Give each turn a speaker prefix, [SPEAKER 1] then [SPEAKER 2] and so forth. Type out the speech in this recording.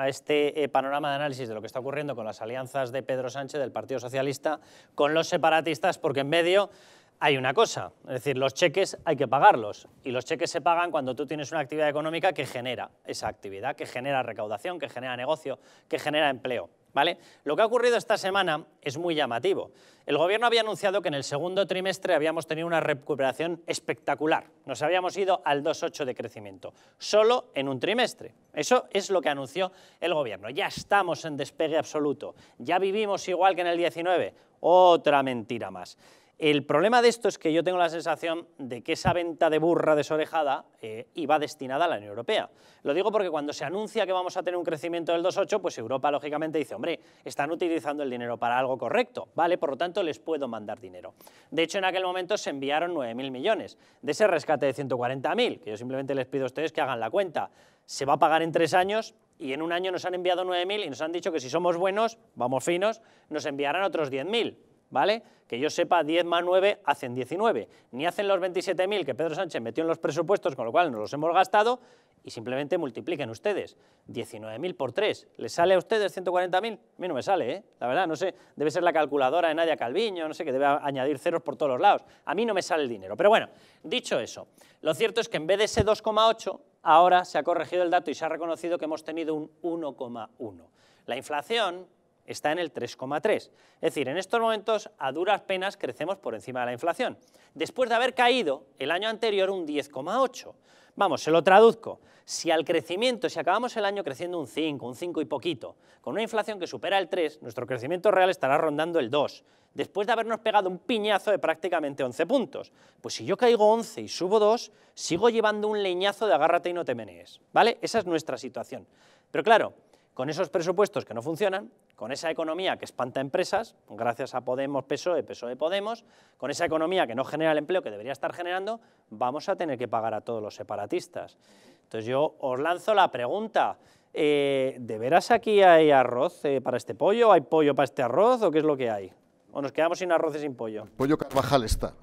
[SPEAKER 1] a este eh, panorama de análisis de lo que está ocurriendo con las alianzas de Pedro Sánchez, del Partido Socialista, con los separatistas, porque en medio hay una cosa, es decir, los cheques hay que pagarlos y los cheques se pagan cuando tú tienes una actividad económica que genera esa actividad, que genera recaudación, que genera negocio, que genera empleo. Lo que ha ocurrido esta semana es muy llamativo. El gobierno había anunciado que en el segundo trimestre habíamos tenido una recuperación espectacular. Nos habíamos ido al 2,8 de crecimiento, solo en un trimestre. Eso es lo que anunció el gobierno. Ya estamos en despegue absoluto. Ya vivimos igual que en el 19. Otra mentira más. El problema de esto es que yo tengo la sensación de que esa venta de burra desorejada eh, iba destinada a la Unión Europea. Lo digo porque cuando se anuncia que vamos a tener un crecimiento del 2,8, pues Europa lógicamente dice, hombre, están utilizando el dinero para algo correcto, ¿vale? Por lo tanto, les puedo mandar dinero. De hecho, en aquel momento se enviaron 9.000 millones. De ese rescate de 140.000, que yo simplemente les pido a ustedes que hagan la cuenta, se va a pagar en tres años, y en un año nos han enviado 9.000 y nos han dicho que si somos buenos, vamos finos, nos enviarán otros 10.000. ¿vale? Que yo sepa, 10 más 9 hacen 19. Ni hacen los 27.000 que Pedro Sánchez metió en los presupuestos, con lo cual nos los hemos gastado, y simplemente multipliquen ustedes. 19.000 por 3, ¿les sale a ustedes 140.000? A mí no me sale, ¿eh? La verdad, no sé, debe ser la calculadora de Nadia Calviño, no sé, que debe añadir ceros por todos los lados. A mí no me sale el dinero. Pero bueno, dicho eso, lo cierto es que en vez de ese 2,8, ahora se ha corregido el dato y se ha reconocido que hemos tenido un 1,1. La inflación está en el 3,3. Es decir, en estos momentos a duras penas crecemos por encima de la inflación, después de haber caído el año anterior un 10,8. Vamos, se lo traduzco. Si al crecimiento, si acabamos el año creciendo un 5, un 5 y poquito, con una inflación que supera el 3, nuestro crecimiento real estará rondando el 2, después de habernos pegado un piñazo de prácticamente 11 puntos. Pues si yo caigo 11 y subo 2, sigo llevando un leñazo de agárrate y no te menees, ¿vale? Esa es nuestra situación. Pero claro, con esos presupuestos que no funcionan, con esa economía que espanta empresas, gracias a Podemos, peso de Podemos, con esa economía que no genera el empleo que debería estar generando, vamos a tener que pagar a todos los separatistas. Entonces yo os lanzo la pregunta, eh, ¿de veras aquí hay arroz eh, para este pollo? ¿Hay pollo para este arroz o qué es lo que hay? ¿O nos quedamos sin arroz y sin pollo? pollo Carvajal está.